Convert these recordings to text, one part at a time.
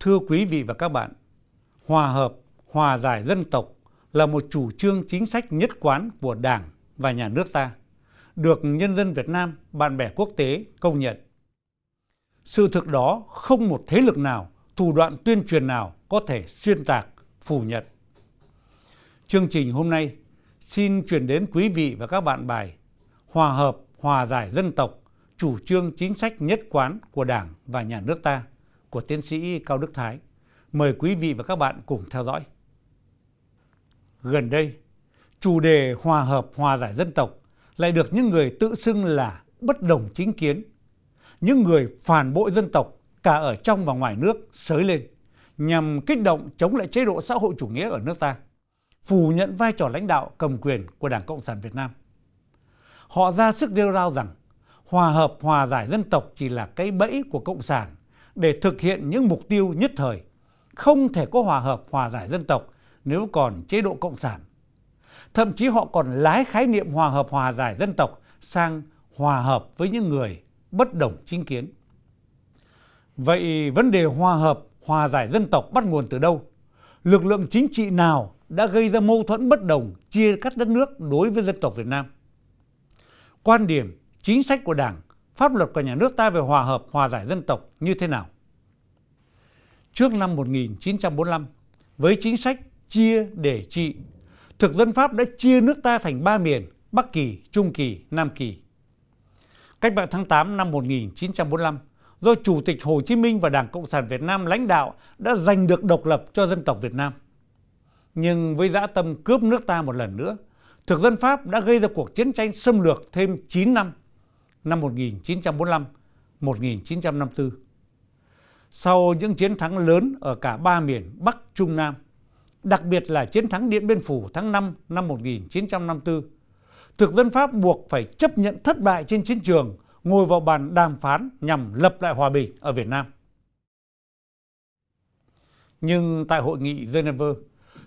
thưa quý vị và các bạn hòa hợp hòa giải dân tộc là một chủ trương chính sách nhất quán của đảng và nhà nước ta được nhân dân việt nam bạn bè quốc tế công nhận sự thực đó không một thế lực nào thủ đoạn tuyên truyền nào có thể xuyên tạc phủ nhận chương trình hôm nay xin chuyển đến quý vị và các bạn bài hòa hợp hòa giải dân tộc chủ trương chính sách nhất quán của đảng và nhà nước ta của tiến sĩ Cao Đức Thái. Mời quý vị và các bạn cùng theo dõi. Gần đây, chủ đề hòa hợp hòa giải dân tộc lại được những người tự xưng là bất đồng chính kiến, những người phản bội dân tộc cả ở trong và ngoài nước sới lên nhằm kích động chống lại chế độ xã hội chủ nghĩa ở nước ta, phủ nhận vai trò lãnh đạo cầm quyền của Đảng Cộng sản Việt Nam. Họ ra sức rêu rao rằng hòa hợp hòa giải dân tộc chỉ là cái bẫy của Cộng sản để thực hiện những mục tiêu nhất thời không thể có hòa hợp hòa giải dân tộc nếu còn chế độ cộng sản thậm chí họ còn lái khái niệm hòa hợp hòa giải dân tộc sang hòa hợp với những người bất đồng chính kiến vậy vấn đề hòa hợp hòa giải dân tộc bắt nguồn từ đâu lực lượng chính trị nào đã gây ra mâu thuẫn bất đồng chia cắt đất nước đối với dân tộc việt nam quan điểm chính sách của đảng pháp luật của nhà nước ta về hòa hợp hòa giải dân tộc như thế nào. Trước năm 1945, với chính sách chia để trị, thực dân Pháp đã chia nước ta thành ba miền Bắc Kỳ, Trung Kỳ, Nam Kỳ. Cách mạng tháng 8 năm 1945, do Chủ tịch Hồ Chí Minh và Đảng Cộng sản Việt Nam lãnh đạo đã giành được độc lập cho dân tộc Việt Nam. Nhưng với dã tâm cướp nước ta một lần nữa, thực dân Pháp đã gây ra cuộc chiến tranh xâm lược thêm 9 năm năm 1945, 1954. Sau những chiến thắng lớn ở cả ba miền Bắc, Trung, Nam, đặc biệt là chiến thắng Điện Biên Phủ tháng 5 năm 1954, thực dân Pháp buộc phải chấp nhận thất bại trên chiến trường, ngồi vào bàn đàm phán nhằm lập lại hòa bình ở Việt Nam. Nhưng tại hội nghị Geneva,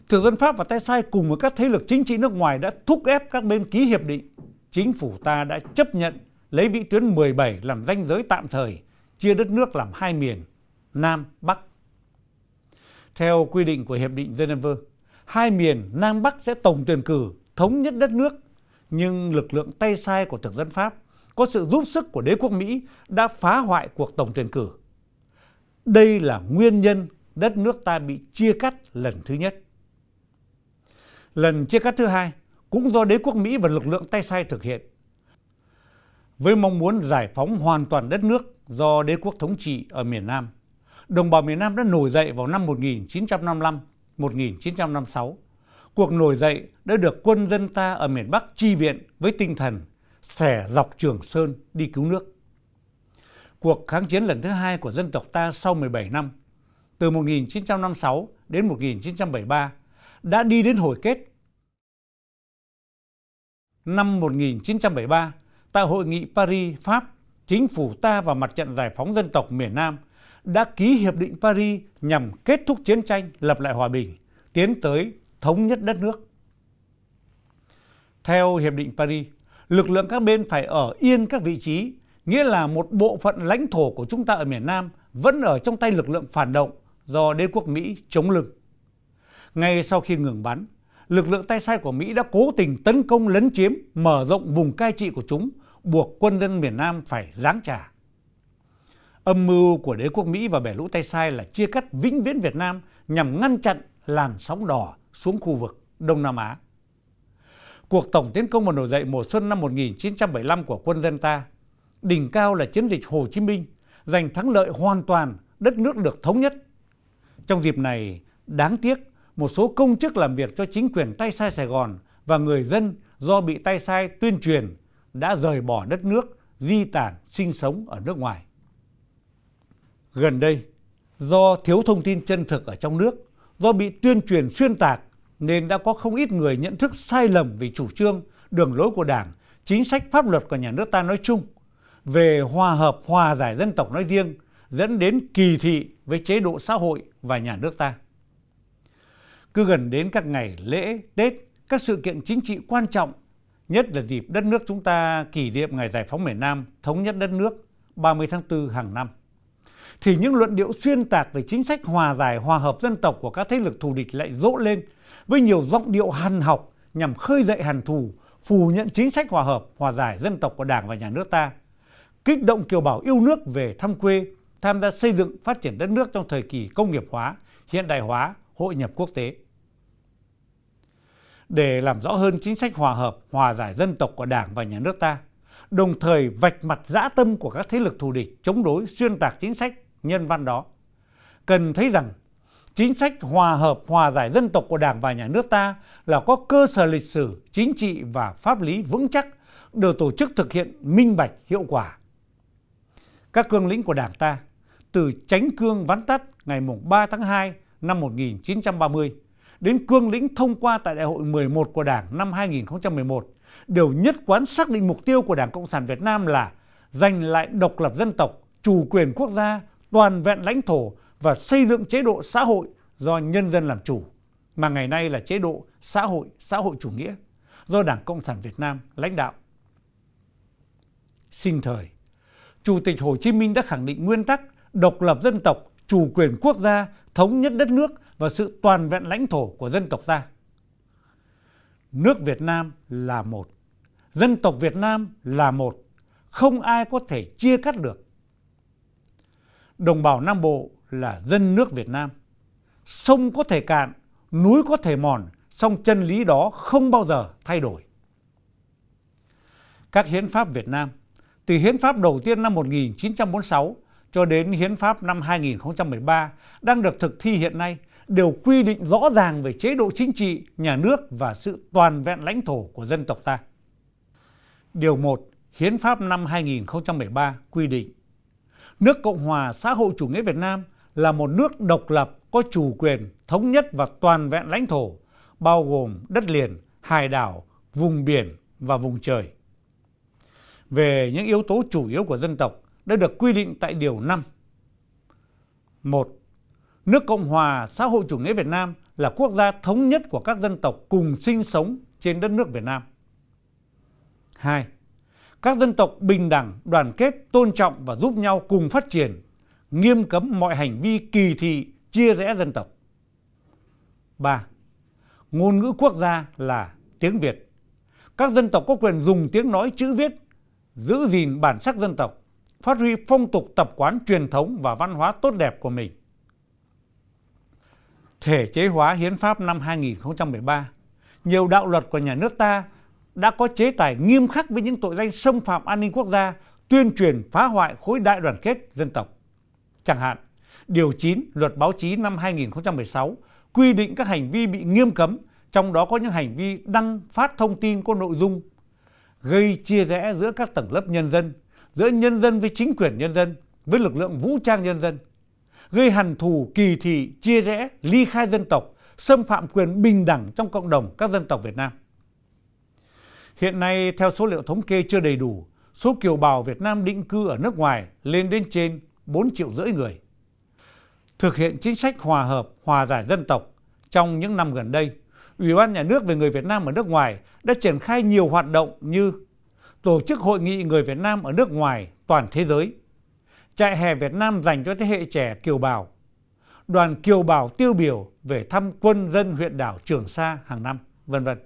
thực dân Pháp và tay sai cùng với các thế lực chính trị nước ngoài đã thúc ép các bên ký hiệp định. Chính phủ ta đã chấp nhận lấy vĩ tuyến 17 làm danh giới tạm thời chia đất nước làm hai miền nam bắc theo quy định của hiệp định geneva hai miền nam bắc sẽ tổng tuyển cử thống nhất đất nước nhưng lực lượng tay sai của thực dân pháp có sự giúp sức của đế quốc mỹ đã phá hoại cuộc tổng tuyển cử đây là nguyên nhân đất nước ta bị chia cắt lần thứ nhất lần chia cắt thứ hai cũng do đế quốc mỹ và lực lượng tay sai thực hiện với mong muốn giải phóng hoàn toàn đất nước do đế quốc thống trị ở miền Nam, đồng bào miền Nam đã nổi dậy vào năm 1955-1956. Cuộc nổi dậy đã được quân dân ta ở miền Bắc chi viện với tinh thần xẻ dọc Trường Sơn đi cứu nước. Cuộc kháng chiến lần thứ hai của dân tộc ta sau 17 năm, từ 1956 đến 1973, đã đi đến hồi kết. Năm 1973, tại hội nghị paris pháp chính phủ ta và mặt trận giải phóng dân tộc miền nam đã ký hiệp định paris nhằm kết thúc chiến tranh lập lại hòa bình tiến tới thống nhất đất nước theo hiệp định paris lực lượng các bên phải ở yên các vị trí nghĩa là một bộ phận lãnh thổ của chúng ta ở miền nam vẫn ở trong tay lực lượng phản động do đế quốc mỹ chống lưng ngay sau khi ngừng bắn lực lượng tay sai của Mỹ đã cố tình tấn công lấn chiếm, mở rộng vùng cai trị của chúng, buộc quân dân miền Nam phải giáng trả. Âm mưu của đế quốc Mỹ và bè lũ tay sai là chia cắt vĩnh viễn Việt Nam nhằm ngăn chặn làn sóng đỏ xuống khu vực Đông Nam Á. Cuộc tổng tiến công và nổi dậy mùa xuân năm 1975 của quân dân ta, đỉnh cao là chiến dịch Hồ Chí Minh, giành thắng lợi hoàn toàn, đất nước được thống nhất. Trong dịp này, đáng tiếc một số công chức làm việc cho chính quyền tay sai sài gòn và người dân do bị tay sai tuyên truyền đã rời bỏ đất nước di tản sinh sống ở nước ngoài gần đây do thiếu thông tin chân thực ở trong nước do bị tuyên truyền xuyên tạc nên đã có không ít người nhận thức sai lầm về chủ trương đường lối của đảng chính sách pháp luật của nhà nước ta nói chung về hòa hợp hòa giải dân tộc nói riêng dẫn đến kỳ thị với chế độ xã hội và nhà nước ta cứ gần đến các ngày lễ tết các sự kiện chính trị quan trọng nhất là dịp đất nước chúng ta kỷ niệm ngày giải phóng miền nam thống nhất đất nước 30 tháng 4 hàng năm thì những luận điệu xuyên tạc về chính sách hòa giải hòa hợp dân tộc của các thế lực thù địch lại rỗ lên với nhiều giọng điệu hằn học nhằm khơi dậy hằn thù phủ nhận chính sách hòa hợp hòa giải dân tộc của đảng và nhà nước ta kích động kiều bào yêu nước về thăm quê tham gia xây dựng phát triển đất nước trong thời kỳ công nghiệp hóa hiện đại hóa hội nhập quốc tế để làm rõ hơn chính sách hòa hợp hòa giải dân tộc của đảng và nhà nước ta đồng thời vạch mặt dã tâm của các thế lực thù địch chống đối xuyên tạc chính sách nhân văn đó cần thấy rằng chính sách hòa hợp hòa giải dân tộc của đảng và nhà nước ta là có cơ sở lịch sử chính trị và pháp lý vững chắc được tổ chức thực hiện minh bạch hiệu quả các cương lĩnh của đảng ta từ chánh cương vắn tắt ngày 3 tháng 2 năm 1930 đến cương lĩnh thông qua tại Đại hội 11 của Đảng năm 2011 đều nhất quán xác định mục tiêu của Đảng Cộng sản Việt Nam là giành lại độc lập dân tộc, chủ quyền quốc gia, toàn vẹn lãnh thổ và xây dựng chế độ xã hội do nhân dân làm chủ, mà ngày nay là chế độ xã hội xã hội chủ nghĩa do Đảng Cộng sản Việt Nam lãnh đạo. Sinh thời, Chủ tịch Hồ Chí Minh đã khẳng định nguyên tắc độc lập dân tộc, chủ quyền quốc gia thống nhất đất nước và sự toàn vẹn lãnh thổ của dân tộc ta. Nước Việt Nam là một, dân tộc Việt Nam là một, không ai có thể chia cắt được. Đồng bào Nam Bộ là dân nước Việt Nam. Sông có thể cạn, núi có thể mòn, song chân lý đó không bao giờ thay đổi. Các hiến pháp Việt Nam từ hiến pháp đầu tiên năm 1946 cho đến hiến pháp năm 2013 đang được thực thi hiện nay đều quy định rõ ràng về chế độ chính trị nhà nước và sự toàn vẹn lãnh thổ của dân tộc ta điều một hiến pháp năm 2013 quy định nước cộng hòa xã hội chủ nghĩa việt nam là một nước độc lập có chủ quyền thống nhất và toàn vẹn lãnh thổ bao gồm đất liền hải đảo vùng biển và vùng trời về những yếu tố chủ yếu của dân tộc đã được quy định tại điều năm một nước cộng hòa xã hội chủ nghĩa việt nam là quốc gia thống nhất của các dân tộc cùng sinh sống trên đất nước việt nam hai các dân tộc bình đẳng đoàn kết tôn trọng và giúp nhau cùng phát triển nghiêm cấm mọi hành vi kỳ thị chia rẽ dân tộc ba ngôn ngữ quốc gia là tiếng việt các dân tộc có quyền dùng tiếng nói chữ viết giữ gìn bản sắc dân tộc phát huy phong tục tập quán truyền thống và văn hóa tốt đẹp của mình. Thể chế hóa hiến pháp năm 2013, nhiều đạo luật của nhà nước ta đã có chế tài nghiêm khắc với những tội danh xâm phạm an ninh quốc gia, tuyên truyền phá hoại khối đại đoàn kết dân tộc. Chẳng hạn, Điều 9 Luật Báo chí năm 2016 quy định các hành vi bị nghiêm cấm, trong đó có những hành vi đăng phát thông tin có nội dung gây chia rẽ giữa các tầng lớp nhân dân, giữa nhân dân với chính quyền nhân dân với lực lượng vũ trang nhân dân gây hằn thù kỳ thị chia rẽ ly khai dân tộc xâm phạm quyền bình đẳng trong cộng đồng các dân tộc việt nam hiện nay theo số liệu thống kê chưa đầy đủ số kiều bào việt nam định cư ở nước ngoài lên đến trên 4 triệu rưỡi người thực hiện chính sách hòa hợp hòa giải dân tộc trong những năm gần đây ủy ban nhà nước về người việt nam ở nước ngoài đã triển khai nhiều hoạt động như tổ chức hội nghị người Việt Nam ở nước ngoài toàn thế giới, trại hè Việt Nam dành cho thế hệ trẻ kiều bào, đoàn kiều bào tiêu biểu về thăm quân dân huyện đảo Trường Sa hàng năm, vân vân.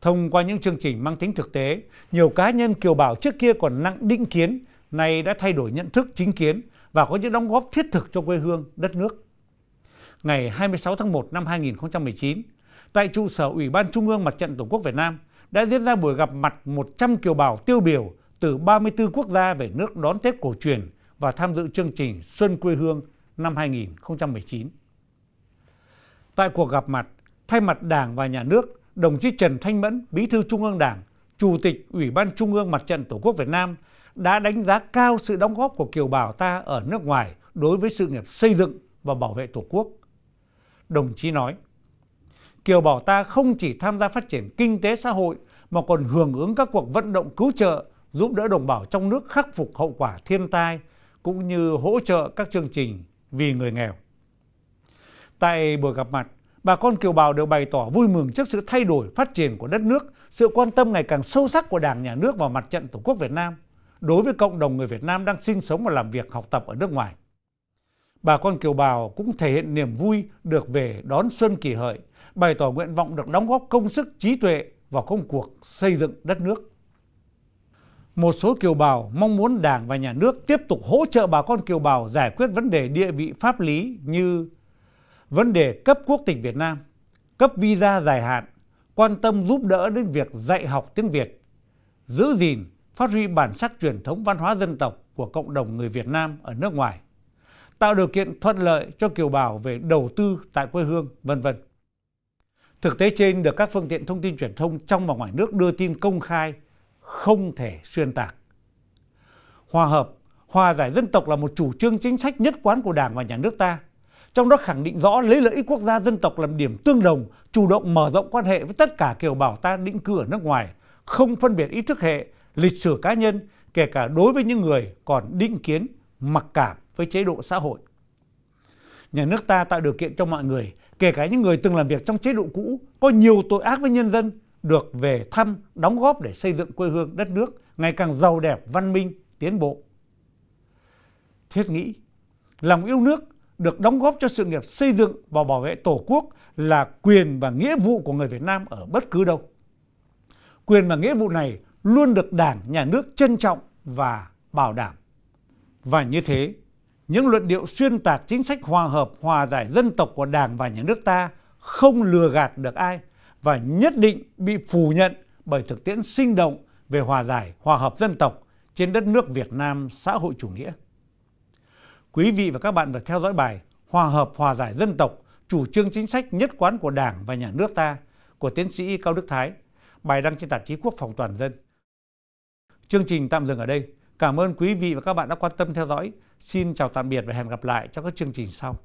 Thông qua những chương trình mang tính thực tế, nhiều cá nhân kiều bào trước kia còn nặng định kiến, nay đã thay đổi nhận thức chính kiến và có những đóng góp thiết thực cho quê hương, đất nước. Ngày 26 tháng 1 năm 2019, tại trụ sở Ủy ban Trung ương Mặt trận Tổ quốc Việt Nam, đã diễn ra buổi gặp mặt 100 kiều bào tiêu biểu từ 34 quốc gia về nước đón Tết cổ truyền và tham dự chương trình Xuân quê hương năm 2019. Tại cuộc gặp mặt, thay mặt Đảng và Nhà nước, đồng chí Trần Thanh Mẫn, Bí thư Trung ương Đảng, Chủ tịch Ủy ban Trung ương Mặt trận Tổ quốc Việt Nam đã đánh giá cao sự đóng góp của kiều bào ta ở nước ngoài đối với sự nghiệp xây dựng và bảo vệ Tổ quốc. Đồng chí nói, kiều bào ta không chỉ tham gia phát triển kinh tế xã hội mà còn hưởng ứng các cuộc vận động cứu trợ giúp đỡ đồng bào trong nước khắc phục hậu quả thiên tai cũng như hỗ trợ các chương trình vì người nghèo. Tại buổi gặp mặt, bà con kiều bào đều bày tỏ vui mừng trước sự thay đổi phát triển của đất nước, sự quan tâm ngày càng sâu sắc của Đảng, Nhà nước và mặt trận Tổ quốc Việt Nam đối với cộng đồng người Việt Nam đang sinh sống và làm việc học tập ở nước ngoài bà con kiều bào cũng thể hiện niềm vui được về đón xuân kỷ hợi bày tỏ nguyện vọng được đóng góp công sức trí tuệ vào công cuộc xây dựng đất nước một số kiều bào mong muốn đảng và nhà nước tiếp tục hỗ trợ bà con kiều bào giải quyết vấn đề địa vị pháp lý như vấn đề cấp quốc tịch việt nam cấp visa dài hạn quan tâm giúp đỡ đến việc dạy học tiếng việt giữ gìn phát huy bản sắc truyền thống văn hóa dân tộc của cộng đồng người việt nam ở nước ngoài tạo điều kiện thuận lợi cho kiều bào về đầu tư tại quê hương, vân vân. Thực tế trên được các phương tiện thông tin truyền thông trong và ngoài nước đưa tin công khai, không thể xuyên tạc. Hòa hợp, hòa giải dân tộc là một chủ trương chính sách nhất quán của Đảng và Nhà nước ta, trong đó khẳng định rõ lấy lợi ích quốc gia dân tộc làm điểm tương đồng, chủ động mở rộng quan hệ với tất cả kiều bào ta định cư ở nước ngoài, không phân biệt ý thức hệ, lịch sử cá nhân, kể cả đối với những người còn định kiến, mặc cảm với chế độ xã hội nhà nước ta tạo điều kiện cho mọi người kể cả những người từng làm việc trong chế độ cũ có nhiều tội ác với nhân dân được về thăm đóng góp để xây dựng quê hương đất nước ngày càng giàu đẹp văn minh tiến bộ thiết nghĩ lòng yêu nước được đóng góp cho sự nghiệp xây dựng và bảo vệ tổ quốc là quyền và nghĩa vụ của người Việt Nam ở bất cứ đâu. Quyền và nghĩa vụ này luôn được Đảng, Nhà nước trân trọng và bảo đảm. Và như thế, những luận điệu xuyên tạc chính sách hòa hợp hòa giải dân tộc của đảng và nhà nước ta không lừa gạt được ai và nhất định bị phủ nhận bởi thực tiễn sinh động về hòa giải hòa hợp dân tộc trên đất nước Việt Nam xã hội chủ nghĩa. Quý vị và các bạn vừa theo dõi bài Hòa hợp hòa giải dân tộc, chủ trương chính sách nhất quán của Đảng và nhà nước ta của tiến sĩ Cao Đức Thái, bài đăng trên tạp chí Quốc phòng toàn dân. Chương trình tạm dừng ở đây. Cảm ơn quý vị và các bạn đã quan tâm theo dõi. Xin chào tạm biệt và hẹn gặp lại trong các chương trình sau.